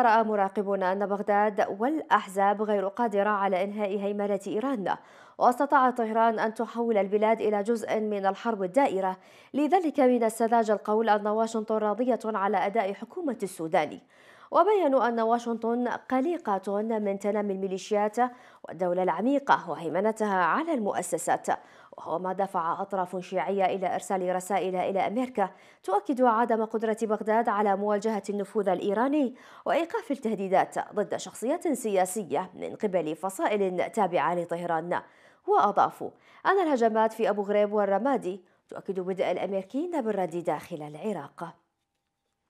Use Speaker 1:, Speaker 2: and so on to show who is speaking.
Speaker 1: رأى مراقبون أن بغداد والأحزاب غير قادرة على إنهاء هيمنة إيران واستطاعت طهران أن تحول البلاد إلى جزء من الحرب الدائرة لذلك من السذاج القول أن واشنطن راضية على أداء حكومة السودان وبينوا أن واشنطن قلقة من تنمي الميليشيات والدولة العميقة وهيمنتها على المؤسسات وهو ما دفع أطراف شيعية إلى إرسال رسائل إلى أمريكا تؤكد عدم قدرة بغداد على مواجهة النفوذ الإيراني وإيقاف التهديدات ضد شخصيات سياسية من قبل فصائل تابعة لطهران وأضافوا أن الهجمات في أبو غريب والرمادي تؤكد بدء الأمريكيين بالرد داخل العراق